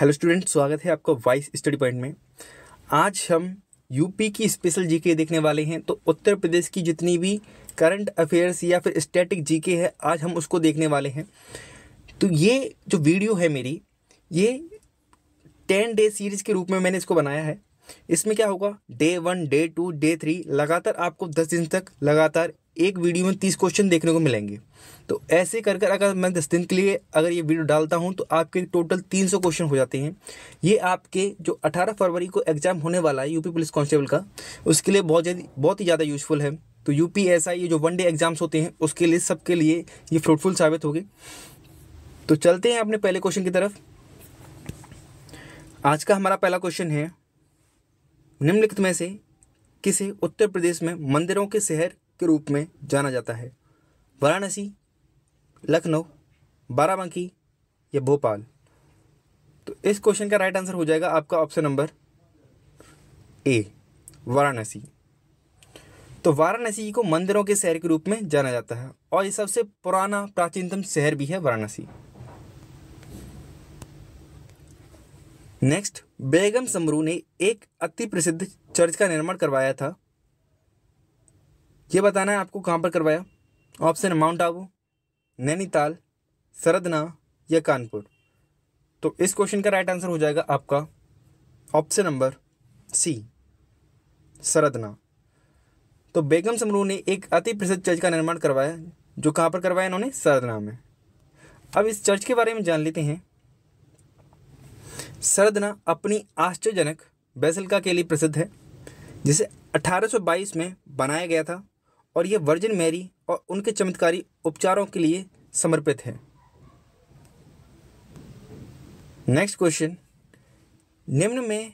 hello student स्वागत है आपका वाइस स्टडी पॉइंट में आज हम यूपी की स्पेशल जीके देखने वाले हैं तो उत्तर प्रदेश की जितनी भी करंट अफेयर्स या फिर स्टैटिक जीके है आज हम उसको देखने वाले हैं तो ये जो वीडियो है मेरी ये टेन डे सीरीज़ के रूप में मैंने इसको बनाया है इसमें क्या होगा day one day two day three लगातार आपको दस दिन तक लगातार एक वीडियो में तीस क्वेश्चन देखने को मिलेंगे तो ऐसे कर कर अगर मैं दस दिन के लिए अगर ये वीडियो डालता हूँ तो आपके टोटल तीन सौ क्वेश्चन हो जाते हैं ये आपके जो अठारह फरवरी को एग्ज़ाम होने वाला है यूपी पुलिस कांस्टेबल का उसके लिए बहुत ज़्यादा बहुत ही ज़्यादा यूजफुल है तो यू पी एस आई ये जो वन डे एग्ज़ाम्स होते हैं उसके लिए सबके लिए ये फ्रूटफुल साबित होगी तो चलते हैं अपने पहले क्वेश्चन की तरफ आज का हमारा पहला क्वेश्चन है निम्नलिखित में से किसे उत्तर प्रदेश में मंदिरों के शहर के रूप में जाना जाता है वाराणसी लखनऊ बाराबंकी या भोपाल तो इस क्वेश्चन का राइट आंसर हो जाएगा आपका ऑप्शन नंबर ए वाराणसी तो वाराणसी को मंदिरों के शहर के रूप में जाना जाता है और ये सबसे पुराना प्राचीनतम शहर भी है वाराणसी नेक्स्ट बेगम समरू ने एक अति प्रसिद्ध चर्च का निर्माण करवाया था ये बताना है आपको कहाँ पर करवाया ऑप्शन है माउंट आबू नैनीताल सरदना या कानपुर तो इस क्वेश्चन का राइट आंसर हो जाएगा आपका ऑप्शन नंबर सी सरदना तो बेगम समरू ने एक अति प्रसिद्ध चर्च का निर्माण करवाया जो कहाँ पर करवाया इन्होंने सरदना में अब इस चर्च के बारे में जान लेते हैं सरदना अपनी आश्चर्यजनक बैसलका के लिए प्रसिद्ध है जिसे 1822 में बनाया गया था और ये वर्जिन मैरी और उनके चमत्कारी उपचारों के लिए समर्पित है नेक्स्ट क्वेश्चन निम्न में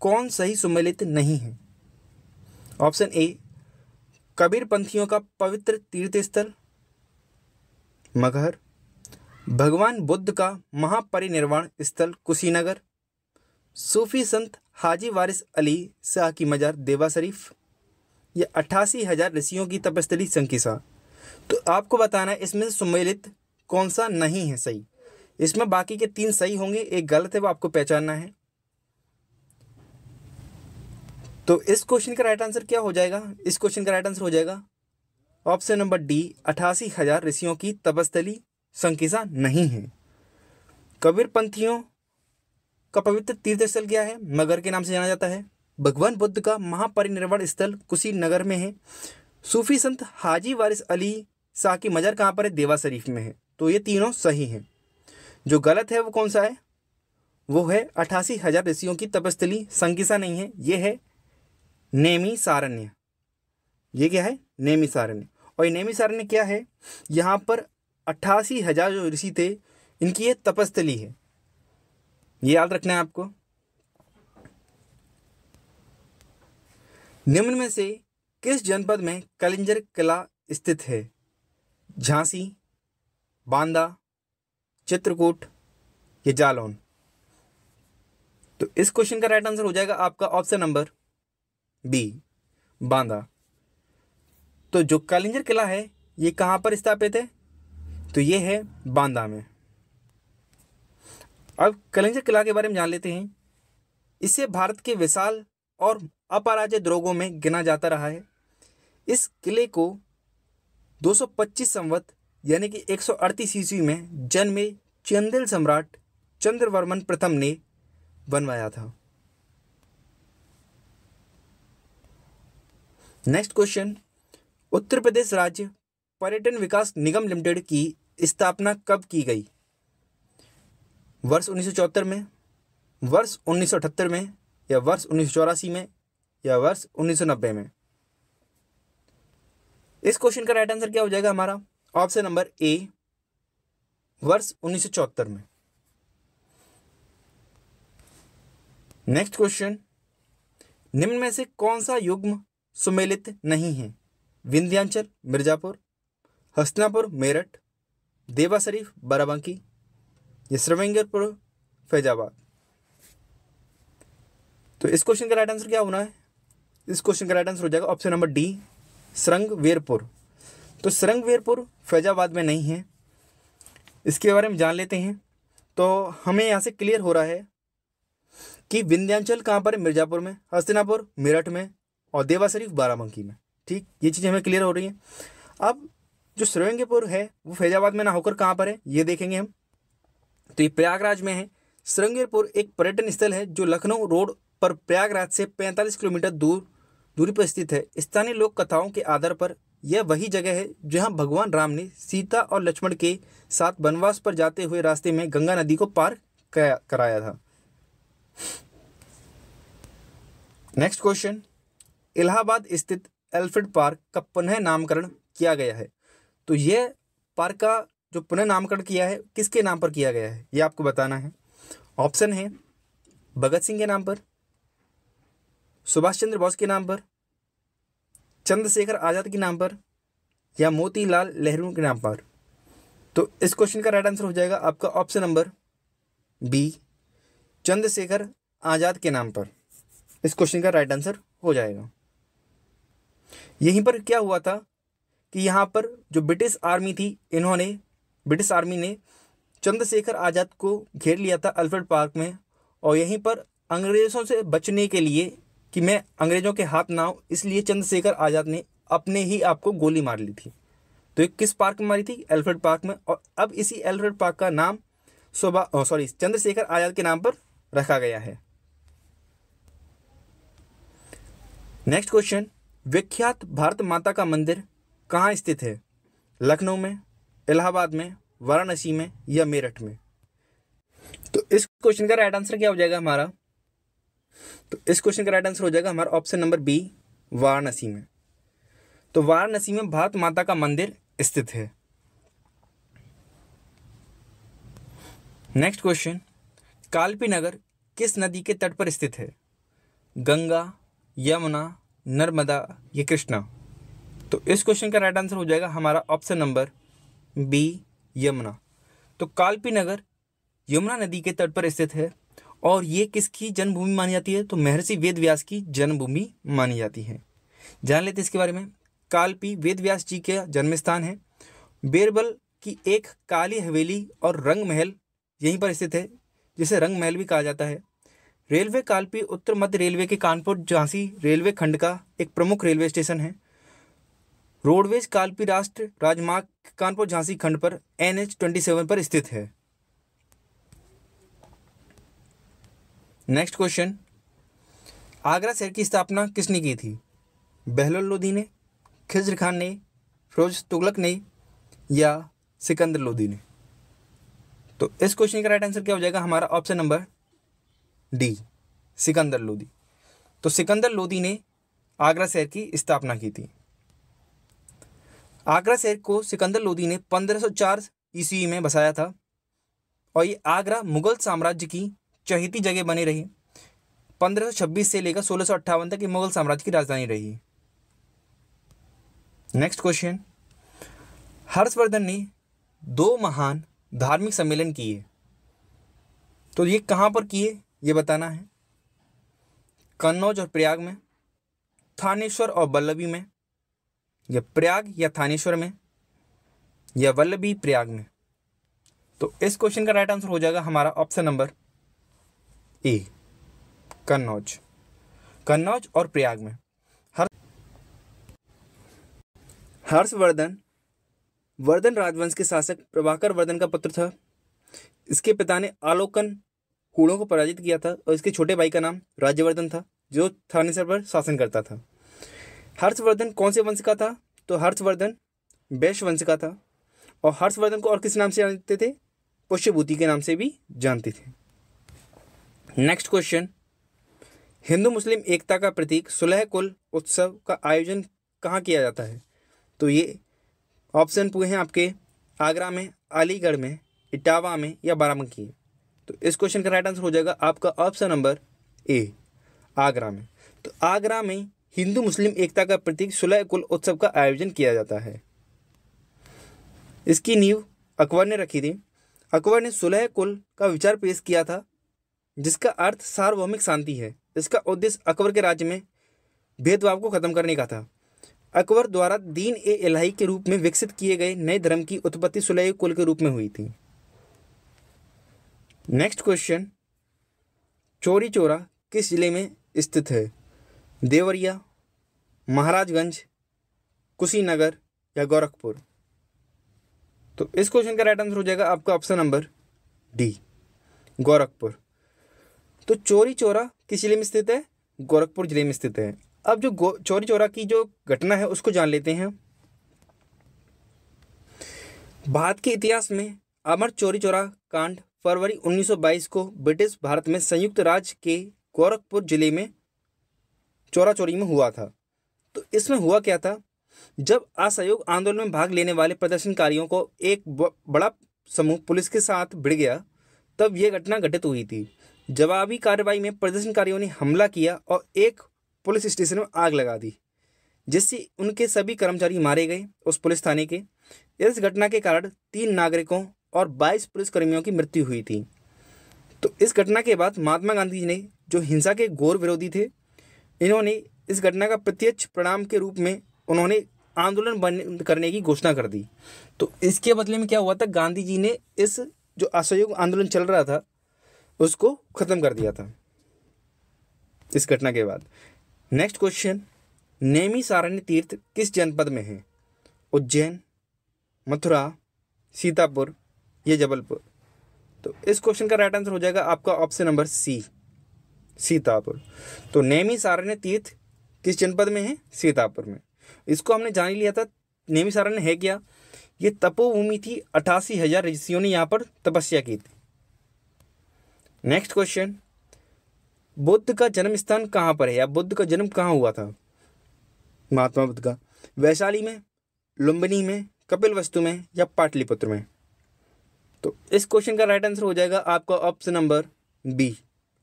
कौन सही सुमेलित नहीं है ऑप्शन ए कबीर पंथियों का पवित्र तीर्थ स्थल मगहर भगवान बुद्ध का महापरिनिर्वाण स्थल कुशीनगर सूफी संत हाजी वारिस अली शाह की मजार देवा शरीफ या अट्ठासी हज़ार ऋषियों की तपस्थली संकिसा तो आपको बताना है इसमें सुमेलित कौन सा नहीं है सही इसमें बाकी के तीन सही होंगे एक गलत है वो आपको पहचानना है तो इस क्वेश्चन का राइट आंसर क्या हो जाएगा इस क्वेश्चन का राइट आंसर हो जाएगा ऑप्शन नंबर डी अठासी हजार ऋषियों की तपस्थली संकिसा नहीं है कबीर पंथियों का पवित्र तीर्थस्थल क्या है मगर के नाम से जाना जाता है भगवान बुद्ध का महापरिनिर्वाण स्थल कुशीनगर में है सूफी संत हाजी वारिस अली शाह की मज़ार कहाँ पर है देवा शरीफ में है तो ये तीनों सही हैं जो गलत है वो कौन सा है वो है अठासी हज़ार ऋषियों की तपस्थली संकिसा नहीं है ये है नेमी सारण्य ये क्या है नेमी सारण्य और ये नेमी सारण्य क्या है यहाँ पर अट्ठासी हज़ार जो ऋषि थे इनकी ये तपस्थली है ये याद रखना है आपको निम्न में से किस जनपद में कलिंजर किला स्थित है झांसी बांदा चित्रकूट या जालौन तो इस क्वेश्चन का राइट आंसर हो जाएगा आपका ऑप्शन नंबर बी बांदा तो जो कलिंजर किला है ये कहाँ पर स्थापित है तो ये है बांदा में अब कलिंजर किला के बारे में जान लेते हैं इसे भारत के विशाल और अपराजित रोगों में गिना जाता रहा है इस किले को 225 संवत यानी कि 138 ईस्वी में जन्मे चंदेल सम्राट चंद्रवर्मन प्रथम ने बनवाया था नेक्स्ट क्वेश्चन उत्तर प्रदेश राज्य पर्यटन विकास निगम लिमिटेड की स्थापना कब की गई वर्ष उन्नीस में वर्ष उन्नीस में या वर्ष उन्नीस में या वर्ष 1990 में इस क्वेश्चन का राइट आंसर क्या हो जाएगा हमारा ऑप्शन नंबर ए वर्ष उन्नीस में नेक्स्ट क्वेश्चन निम्न में से कौन सा युग्म सुमेलित नहीं है विंध्यांचल मिर्जापुर हस्तनापुर मेरठ देवा शरीफ बाराबंकी या श्रवेंगरपुर फैजाबाद तो इस क्वेश्चन का राइट आंसर क्या होना है इस क्वेश्चन का राइट आंसर हो जाएगा option number D Sarang Virpur तो सरंग वीरपुर फैजाबाद में नहीं है इसके बारे में जान लेते हैं तो हमें यहाँ से क्लियर हो रहा है कि विंध्यांचल कहाँ पर है मिर्ज़ापुर में हस्तिनापुर मेरठ में और देवा शरीफ बाराबंकी में ठीक ये चीज़ें हमें क्लियर हो रही हैं अब जो सुरंगपुर है वो फैजाबाद में ना होकर कहाँ पर है ये देखेंगे हम तो ये प्रयागराज में है सुरंगीरपुर एक पर्यटन स्थल है जो लखनऊ रोड पर प्रयागराज से 45 किलोमीटर दूर दूरी पर स्थित है स्थानीय लोक कथाओं के आधार पर यह वही जगह है जहां भगवान राम ने सीता और लक्ष्मण के साथ वनवास पर जाते हुए रास्ते में गंगा नदी को पार कराया था नेक्स्ट क्वेश्चन इलाहाबाद स्थित एल्फ्रेड पार्क का पुनः नामकरण किया गया है तो यह पार्क का जो पुनः नामकरण किया है किसके नाम पर किया गया है यह आपको बताना है ऑप्शन है भगत सिंह के नाम पर सुभाष चंद्र बोस के नाम पर चंद्रशेखर आज़ाद के नाम पर या मोतीलाल नेहरू के नाम पर तो इस क्वेश्चन का राइट आंसर हो जाएगा आपका option number B Chandrashekhar Azad के नाम पर इस क्वेश्चन का राइट आंसर हो जाएगा यहीं पर क्या हुआ था कि यहाँ पर जो ब्रिटिश आर्मी थी इन्होंने ब्रिटिश आर्मी ने चंद्रशेखर आज़ाद को घेर लिया था अल्फ्रेड पार्क में और यहीं पर अंग्रेज़ों से बचने के लिए कि मैं अंग्रेज़ों के हाथ ना हो इसलिए चंद्रशेखर आज़ाद ने अपने ही आप को गोली मार ली थी तो ये किस पार्क में मारी थी एल्फ्रेड पार्क में और अब इसी एल्फ्रेड पार्क का नाम शोभा सॉरी चंद्रशेखर आज़ाद के नाम पर रखा गया है नेक्स्ट क्वेश्चन विख्यात भारत माता का मंदिर कहाँ स्थित है लखनऊ में इलाहाबाद में वाराणसी में या मेरठ में तो इस क्वेश्चन का राइट आंसर क्या हो जाएगा हमारा तो इस क्वेश्चन का राइट आंसर हो जाएगा हमारा ऑप्शन नंबर बी वाराणसी में तो वाराणसी में भारत माता का मंदिर स्थित है नेक्स्ट क्वेश्चन कालपी नगर किस नदी के तट पर स्थित है गंगा यमुना नर्मदा या कृष्णा तो इस क्वेश्चन का राइट आंसर हो जाएगा हमारा ऑप्शन नंबर बी यमुना तो कालपी नगर यमुना नदी के तट पर स्थित है और ये किसकी जन्मभूमि मानी जाती है तो महर्षि वेद व्यास की जन्मभूमि मानी जाती है जान लेते हैं इसके बारे में कालपी वेद व्यास जी का जन्म स्थान है बेरबल की एक काली हवेली और रंग महल यहीं पर स्थित है जिसे रंग महल भी कहा जाता है रेलवे कालपी उत्तर मध्य रेलवे के कानपुर झांसी रेलवे खंड का एक प्रमुख रेलवे स्टेशन है रोडवेज कालपी राष्ट्र राजमार्ग कानपुर झांसी खंड पर एन एच ट्वेंटी सेवन पर स्थित है नेक्स्ट क्वेश्चन आगरा शहर की स्थापना किसने की थी बहलोल लोधी ने खिजर खान ने फिरोज तुगलक ने या सिकंदर लोधी ने तो इस क्वेश्चन का राइट आंसर क्या हो जाएगा हमारा option number D Sikandar Lodi तो सिकंदर लोधी ने आगरा शहर की स्थापना की थी आगरा शहर को सिकंदर लोधी ने 1504 ईस्वी में बसाया था और ये आगरा मुगल साम्राज्य की चहेती जगह बनी रही 1526 से लेकर सोलह तक ये मुगल साम्राज्य की राजधानी रही नेक्स्ट क्वेश्चन हर्षवर्धन ने दो महान धार्मिक सम्मेलन किए तो ये कहाँ पर किए ये बताना है कन्नौज और प्रयाग में थानेश्वर और वल्लभी में या प्रयाग या थानेश्वर में या वल्लभी प्रयाग में तो इस क्वेश्चन का राइट आंसर हो जाएगा हमारा option number E Kannauj Kannauj और प्रयाग में हर हर्षवर्धन वर्धन राजवंश के शासक प्रभाकर वर्धन का पुत्र था इसके पिता ने आलोकन कूड़ों को पराजित किया था और इसके छोटे भाई का नाम राज्यवर्धन था जो थानेसर पर शासन करता था हर्षवर्धन कौन से वंश का था तो हर्षवर्धन वैश्य वंश का था और हर्षवर्धन को और किस नाम से जानते थे पुष्यभूति के नाम से भी जानते थे नेक्स्ट क्वेश्चन हिंदू मुस्लिम एकता का प्रतीक सुलह कुल उत्सव का आयोजन कहाँ किया जाता है तो ये ऑप्शन पूरे हैं आपके आगरा में अलीगढ़ में इटावा में या बाराबंकी तो इस क्वेश्चन का राइट आंसर हो जाएगा आपका ऑप्शन नंबर ए आगरा में तो आगरा में हिंदू मुस्लिम एकता का प्रतीक सुलह कुल उत्सव का आयोजन किया जाता है इसकी नींव अकबर ने रखी थी अकबर ने सुलह कुल का विचार पेश किया था जिसका अर्थ सार्वभौमिक शांति है इसका उद्देश्य अकबर के राज्य में भेदभाव को ख़त्म करने का था अकबर द्वारा दीन ए इलाही के रूप में विकसित किए गए नए धर्म की उत्पत्ति सुलह कुल के रूप में हुई थी नेक्स्ट क्वेश्चन चोरी चोरा किस जिले में स्थित है देवरिया महाराजगंज कुशीनगर या गोरखपुर तो इस क्वेश्चन का राइट आंसर हो जाएगा आपका ऑप्शन नंबर डी गोरखपुर तो चोरी चोरा किस जिले में स्थित है गोरखपुर जिले में स्थित है अब जो चोरी चोरा की जो घटना है उसको जान लेते हैं भारत के इतिहास में अमर चोरी चोरा कांड फरवरी 1922 को ब्रिटिश भारत में संयुक्त राज्य के गोरखपुर जिले में चोरा चोरी में हुआ था तो इसमें हुआ क्या था जब असहयोग आंदोलन में भाग लेने वाले प्रदर्शनकारियों को एक बड़ा समूह पुलिस के साथ भिड़ गया तब यह घटना घटित हुई थी जवाबी कार्रवाई में प्रदर्शनकारियों ने हमला किया और एक पुलिस स्टेशन में आग लगा दी जिससे उनके सभी कर्मचारी मारे गए उस पुलिस थाने के इस घटना के कारण तीन नागरिकों और बाईस पुलिसकर्मियों की मृत्यु हुई थी तो इस घटना के बाद महात्मा गांधी ने जो हिंसा के घोर विरोधी थे इन्होंने इस घटना का प्रत्यक्ष परिणाम के रूप में उन्होंने आंदोलन बंद करने की घोषणा कर दी तो इसके बदले में क्या हुआ था गांधी जी ने इस जो असहयोग आंदोलन चल रहा था उसको ख़त्म कर दिया था इस घटना के बाद नेक्स्ट क्वेश्चन नेमी सारण्य तीर्थ किस जनपद में है उज्जैन मथुरा सीतापुर या जबलपुर तो इस क्वेश्चन का राइट आंसर हो जाएगा आपका ऑप्शन नंबर सी सीतापुर तो नेमी सारण्य तीर्थ किस जनपद में है सीतापुर में इसको हमने जान लिया था नेमी सारण्य है क्या ये तपोभूमि थी अठासी हज़ार ऋषियों ने यहाँ पर तपस्या की थी नेक्स्ट क्वेश्चन बुद्ध का जन्म स्थान कहाँ पर है या बुद्ध का जन्म कहाँ हुआ था महात्मा बुद्ध का वैशाली में लुम्बिनी में कपिल वस्तु में या पाटलिपुत्र में तो इस क्वेश्चन का राइट आंसर हो जाएगा आपका ऑप्शन नंबर बी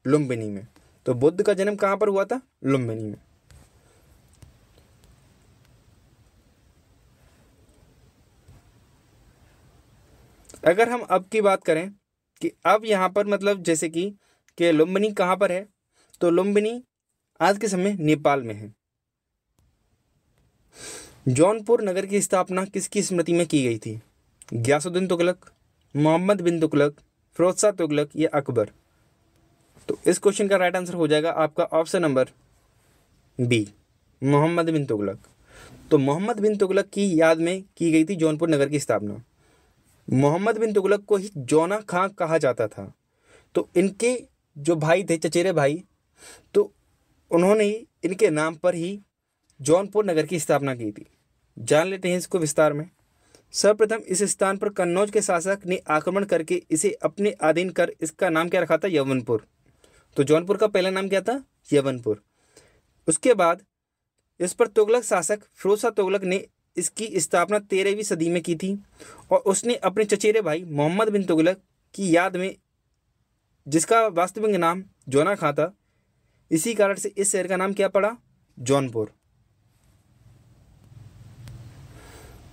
लुम्बिनी में तो बुद्ध का जन्म कहाँ पर हुआ था लुम्बिनी में अगर हम अब की बात करें कि अब यहाँ पर मतलब जैसे कि के लुम्बिनी कहाँ पर है तो लुम्बिनी आज के समय नेपाल में है जौनपुर नगर की स्थापना किसकी स्मृति में की गई थी ग्यासुद्दीन तुगलक मोहम्मद बिन तुगलक फिरोज तुगलक या अकबर तो इस क्वेश्चन का राइट आंसर हो जाएगा आपका option number B Mohammad bin Tughlaq तो मोहम्मद बिन तुगलक की याद में की गई थी जौनपुर नगर की स्थापना मोहम्मद बिन तुगलक को ही जोना खां कहा जाता था तो इनके जो भाई थे चचेरे भाई तो उन्होंने ही इनके नाम पर ही जौनपुर नगर की स्थापना की थी जान लेते हैं इसको विस्तार में सर्वप्रथम इस स्थान पर कन्नौज के शासक ने आक्रमण करके इसे अपने अधीन कर इसका नाम क्या रखा था यवनपुर तो जौनपुर का पहला नाम क्या था यवनपुर उसके बाद इस पर तुगलक शासक फिरोजा तुगलक ने इसकी स्थापना तेरहवीं सदी में की थी और उसने अपने चचेरे भाई मोहम्मद बिन तुगलक की याद में जिसका वास्तविक नाम जोना खां था इसी कारण से इस शहर का नाम क्या पड़ा जौनपुर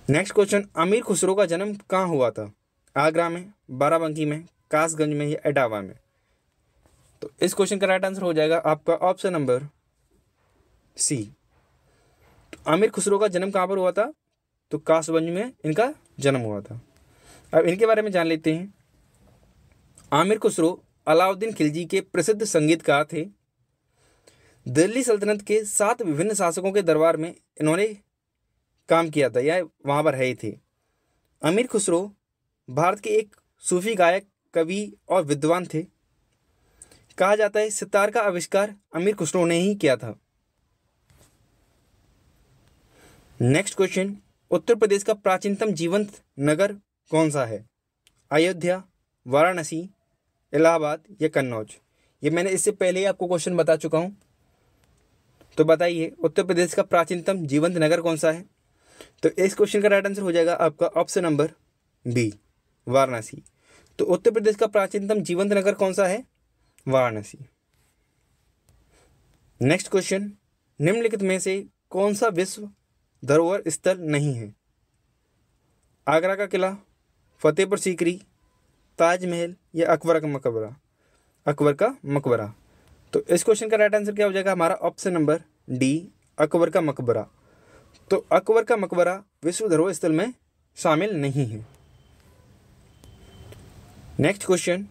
नेक्स्ट क्वेश्चन अमीर खुसरो का जन्म कहाँ हुआ था आगरा में बाराबंकी में कासगंज में या एटावा में तो इस क्वेश्चन का राइट आंसर हो जाएगा आपका option number C Amir Khusro का जन्म कहाँ पर हुआ था तो कासगंज में इनका जन्म हुआ था अब इनके बारे में जान लेते हैं आमिर खुसरो अलाउद्दीन खिलजी के प्रसिद्ध संगीतकार थे दिल्ली सल्तनत के सात विभिन्न शासकों के दरबार में इन्होंने काम किया था या वहाँ पर है थे आमिर खुसरो भारत के एक सूफी गायक कवि और विद्वान थे कहा जाता है सितार का आविष्कार आमिर खुसरो ने ही किया था नेक्स्ट क्वेश्चन उत्तर प्रदेश का प्राचीनतम जीवंत नगर कौन सा है अयोध्या वाराणसी इलाहाबाद या कन्नौज ये मैंने इससे पहले ही आपको क्वेश्चन बता चुका हूँ तो बताइए उत्तर प्रदेश का प्राचीनतम जीवंत नगर कौन सा है तो इस क्वेश्चन का राइट आंसर हो जाएगा आपका ऑप्शन नंबर बी वाराणसी तो उत्तर प्रदेश का प्राचीनतम जीवंत नगर कौन सा है वाराणसी नेक्स्ट क्वेश्चन निम्नलिखित में से कौन सा विश्व धरोहर स्थल नहीं है आगरा का किला फतेहपुर सीकरी ताजमहल या अकबर का मकबरा अकबर का मकबरा तो इस क्वेश्चन का राइट आंसर क्या हो जाएगा हमारा ऑप्शन नंबर डी अकबर का मकबरा तो अकबर का मकबरा विश्व धरोहर स्थल में शामिल नहीं है नेक्स्ट क्वेश्चन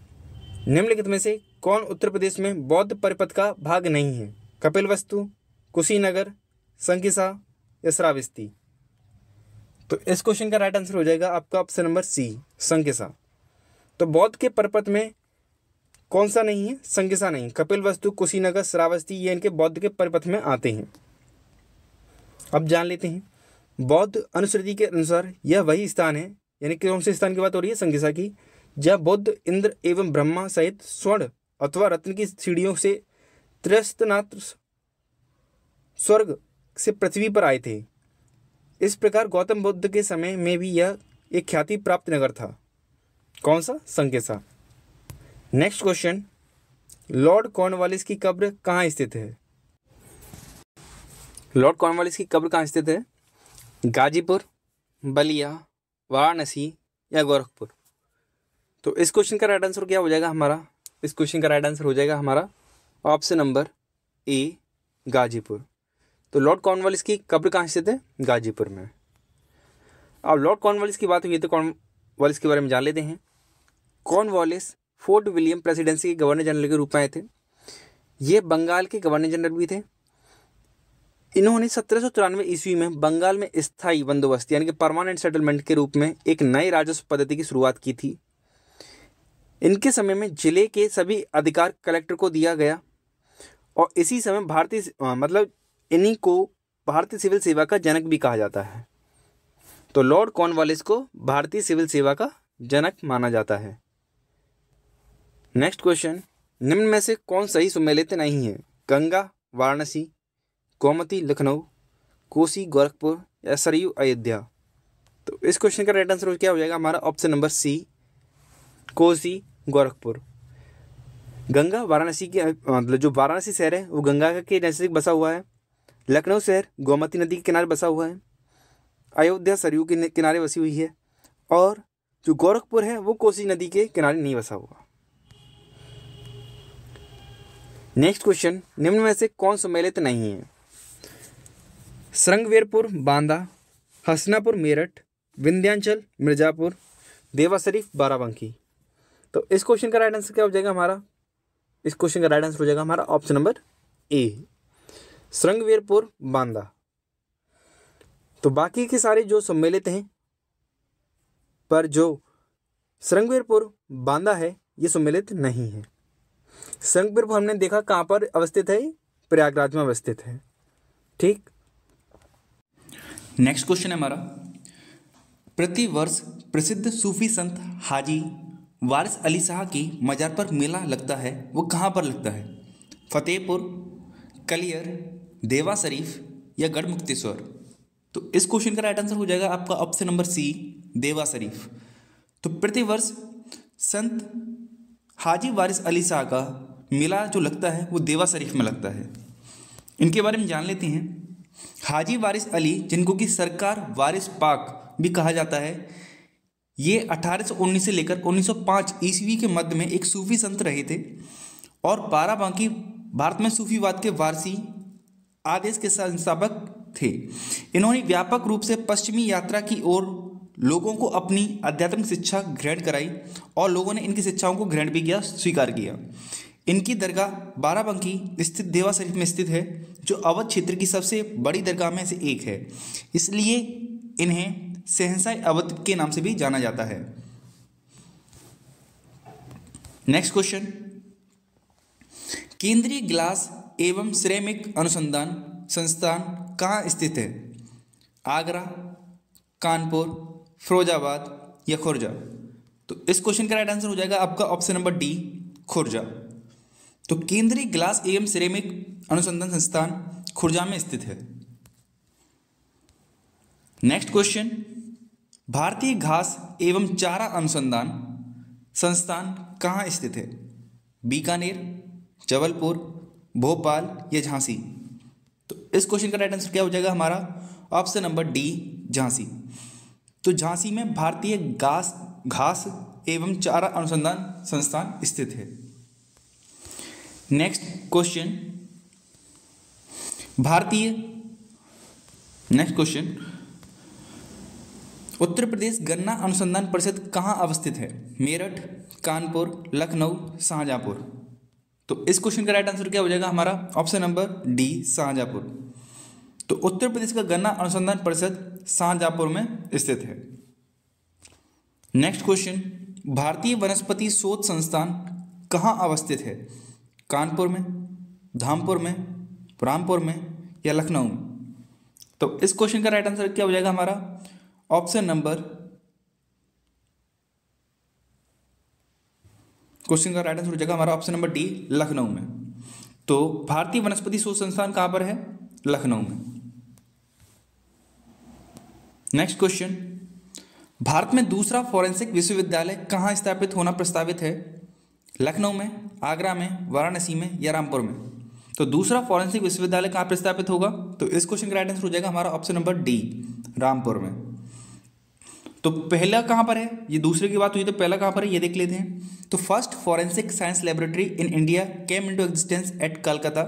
निम्नलिखित में से कौन उत्तर प्रदेश में बौद्ध परिपथ का भाग नहीं है कपिल वस्तु कुशीनगर संकिसा इसराविस्ती तो इस क्वेश्चन का राइट आंसर हो जाएगा आपका ऑप्शन नंबर सी संकिसा तो बौद्ध के परपत में कौन सा नहीं है संकिसा नहीं कपिल वस्तु कुशीनगर श्रावस्ती ये इनके बौद्ध के परपथ में आते हैं अब जान लेते हैं बौद्ध अनुसृति के अनुसार यह वही स्थान है यानी कौन से स्थान की बात हो रही है संकिसा की जहाँ बौद्ध इंद्र एवं ब्रह्मा सहित स्वर्ण अथवा रत्न की सीढ़ियों से त्रस्तनात्र स्वर्ग से पृथ्वी पर आए थे इस प्रकार गौतम बुद्ध के समय में भी यह एक ख्याति प्राप्त नगर था कौन सा Sankisa next question lord Cornwallis की कब्र कहाँ स्थित है लॉर्ड कॉर्नवालिस की कब्र कहाँ स्थित है गाजीपुर बलिया वाराणसी या गोरखपुर तो इस क्वेश्चन का राइट आंसर क्या हो जाएगा हमारा इस क्वेश्चन का राइट आंसर हो जाएगा हमारा ऑप्शन नंबर ए गाजीपुर तो लॉर्ड कॉर्नवालिस की कब्र कहाँ स्थित है गाजीपुर में अब लॉर्ड कॉर्नवालिस की बात हुई तो कॉर्नवालिस के बारे में जान लेते हैं कॉर्नवालिस फोर्ट विलियम प्रेसिडेंसी के गवर्नर जनरल के रूप में आए थे ये बंगाल के गवर्नर जनरल भी थे इन्होंने सत्रह सौ तिरानवे ईस्वी में बंगाल में स्थायी बंदोबस्त यानी कि परमानेंट सेटलमेंट के रूप में एक नए राजस्व पद्धति की शुरुआत की थी इनके समय में जिले के सभी अधिकार कलेक्टर को दिया गया और इसी समय भारतीय मतलब इन्हीं को भारतीय सिविल सेवा का जनक भी कहा जाता है तो लॉर्ड कॉर्नवालिस को भारतीय सिविल सेवा का जनक माना जाता है नेक्स्ट क्वेश्चन निम्न में से कौन सही सुमेलित नहीं है गंगा वाराणसी गोमती लखनऊ कोसी गोरखपुर या सरयू अयोध्या तो इस क्वेश्चन का राइट आंसर क्या हो जाएगा हमारा option number C Kosi Gorakhpur Ganga Varanasi के मतलब जो वाराणसी शहर है वो गंगा के नज़दीक बसा हुआ है लखनऊ शहर गोमती नदी के किनारे बसा हुआ है अयोध्या सरयू के किनारे बसी हुई है और जो गोरखपुर है वो कोसी नदी के किनारे नहीं बसा हुआ नेक्स्ट क्वेश्चन निम्न में से कौन सम्मिलित नहीं है सरंगवीरपुर बांदा हसनापुर मेरठ विंध्यांचल मिर्जापुर देवा शरीफ बाराबंकी तो इस क्वेश्चन का राइट आंसर क्या हो जाएगा हमारा इस क्वेश्चन का राइट आंसर हो जाएगा हमारा option number A Shringverpur Banda तो बाकी के सारे जो सम्मेलित हैं पर जो श्रृंगवीरपुर बांदा है ये सम्मिलित नहीं है श्रृंगवीरपुर हमने देखा कहाँ पर अवस्थित है प्रयागराज में अवस्थित है ठीक नेक्स्ट क्वेश्चन है हमारा प्रतिवर्ष प्रसिद्ध सूफी संत हाजी वारिस अली शाह की मजार पर मेला लगता है वो कहाँ पर लगता है फतेहपुर कलियर देवा शरीफ या गढ़ मुक्तेश्वर तो इस क्वेश्चन का राइट आंसर हो जाएगा आपका ऑप्शन नंबर सी देवा शरीफ तो प्रतिवर्ष संत हाजी वारिस अली शाह का मेला जो लगता है वो देवा शरीफ में लगता है इनके बारे में जान लेते हैं हाजी वारिस अली जिनको कि सरकार वारिस पाक भी कहा जाता है ये 1819 से लेकर 1905 ईस्वी के मध्य में एक सूफी संत रहे थे और बाराबांकी भारत में सूफीवाद के वारसी आदेश के संस्थापक थे इन्होंने व्यापक रूप से पश्चिमी यात्रा की ओर लोगों को अपनी आध्यात्मिक शिक्षा ग्रहण कराई और लोगों ने इनकी शिक्षाओं को ग्रहण भी किया स्वीकार किया इनकी दरगाह बाराबंकी स्थित देवा शरीफ में स्थित है जो अवध क्षेत्र की सबसे बड़ी दरगाह में से एक है इसलिए इन्हें सहनसाई अवध के नाम से भी जाना जाता है नेक्स्ट क्वेश्चन केंद्रीय ग्लास एवं श्रेमिक अनुसंधान संस्थान कहाँ स्थित है आगरा कानपुर फिरोजाबाद या खुर्जा तो इस क्वेश्चन का राइट आंसर हो जाएगा आपका ऑप्शन नंबर डी खुर्जा तो केंद्रीय ग्लास एवं श्रेमिक अनुसंधान संस्थान खुर्जा में स्थित है नेक्स्ट क्वेश्चन भारतीय घास एवं चारा अनुसंधान संस्थान कहाँ स्थित है बीकानेर जबलपुर भोपाल या झांसी तो इस क्वेश्चन का राइट आंसर क्या हो जाएगा हमारा ऑप्शन नंबर डी झांसी तो झांसी में भारतीय घास घास एवं चारा अनुसंधान संस्थान स्थित है नेक्स्ट क्वेश्चन भारतीय नेक्स्ट क्वेश्चन उत्तर प्रदेश गन्ना अनुसंधान परिषद कहाँ अवस्थित है मेरठ कानपुर लखनऊ शाहजहाँपुर तो इस क्वेश्चन का राइट आंसर क्या हो जाएगा हमारा ऑप्शन नंबर डी शाहजहापुर तो उत्तर प्रदेश का गन्ना अनुसंधान परिषद शाहजहापुर में स्थित है नेक्स्ट क्वेश्चन भारतीय वनस्पति शोध संस्थान कहाँ अवस्थित है कानपुर में धामपुर में रामपुर में या लखनऊ में तो इस क्वेश्चन का राइट आंसर क्या हो जाएगा हमारा ऑप्शन नंबर क्वेश्चन का राइट आंसर हो जाएगा हमारा ऑप्शन नंबर डी लखनऊ में तो भारतीय वनस्पति शोध संस्थान कहां पर है लखनऊ में नेक्स्ट क्वेश्चन भारत में दूसरा फॉरेंसिक विश्वविद्यालय कहां स्थापित होना प्रस्तावित है लखनऊ में आगरा में वाराणसी में या रामपुर में तो दूसरा फॉरेंसिक विश्वविद्यालय पर प्रस्तापित होगा तो इस क्वेश्चन का राइट आंसर हो जाएगा हमारा ऑप्शन नंबर डी रामपुर में तो पहला कहाँ पर है ये दूसरे की बात हुई तो पहला कहाँ पर है ये देख लेते हैं तो first forensic science laboratory in India came to existence at Calcutta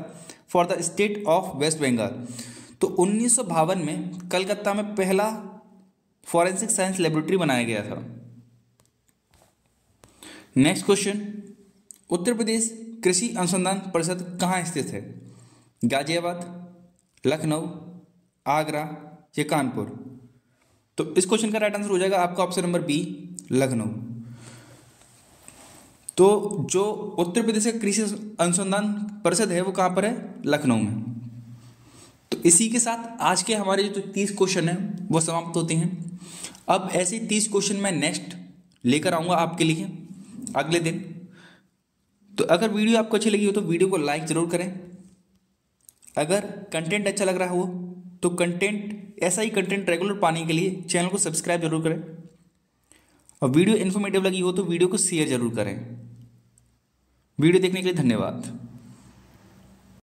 for the state of West Bengal तो उन्नीस में कलकत्ता में पहला फॉरेंसिक साइंस लेबोरेटरी बनाया गया था नेक्स्ट क्वेश्चन उत्तर प्रदेश कृषि अनुसंधान परिषद कहाँ स्थित है गाजियाबाद लखनऊ आगरा या कानपुर तो इस क्वेश्चन का राइट आंसर हो जाएगा आपका ऑप्शन नंबर बी लखनऊ तो जो उत्तर प्रदेश का कृषि अनुसंधान परिषद है वो कहां पर है लखनऊ में तो इसी के साथ आज के हमारे जो तीस क्वेश्चन हैं वो समाप्त होते हैं अब ऐसे तीस क्वेश्चन मैं नेक्स्ट लेकर आऊंगा आपके लिए अगले दिन तो अगर वीडियो आपको अच्छी लगी हो तो वीडियो को लाइक ज़रूर करें अगर कंटेंट अच्छा लग रहा हो तो कंटेंट ऐसा ही कंटेंट रेगुलर पाने के लिए चैनल को सब्सक्राइब जरूर करें और वीडियो इन्फॉर्मेटिव लगी हो तो वीडियो को शेयर जरूर करें वीडियो देखने के लिए धन्यवाद